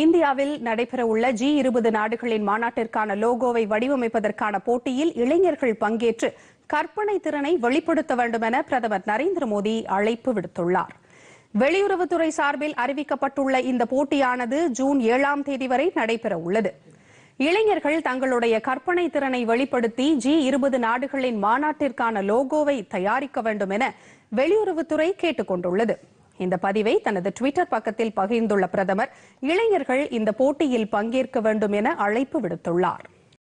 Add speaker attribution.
Speaker 1: இந்தியாவில் நடைபெறவுள்ள ஜி இருபது நாடுகளின் மாநாட்டிற்கான லோகோவை வடிவமைப்பதற்கான போட்டியில் இளைஞர்கள் பங்கேற்று கற்பனை திறனை வெளிப்படுத்த வேண்டும் என பிரதமர் நரேந்திர மோடி அழைப்பு விடுத்துள்ளார் வெளியுறவுத்துறை சார்பில் அறிவிக்கப்பட்டுள்ள இந்த போட்டியானது ஜூன் ஏழாம் தேதி வரை நடைபெறவுள்ளது இளைஞர்கள் தங்களுடைய கற்பனை திறனை வெளிப்படுத்தி ஜி இருபது நாடுகளின் மாநாட்டிற்கான லோகோவை தயாரிக்க வேண்டும் என வெளியுறவுத்துறை கேட்டுக் கொண்டுள்ளது இந்த பதிவை தனது டுவிட்டர் பக்கத்தில் பகிர்ந்துள்ள பிரதமர் இளைஞர்கள் இந்த போட்டியில் பங்கேற்க வேண்டும் என அழைப்பு விடுத்துள்ளார்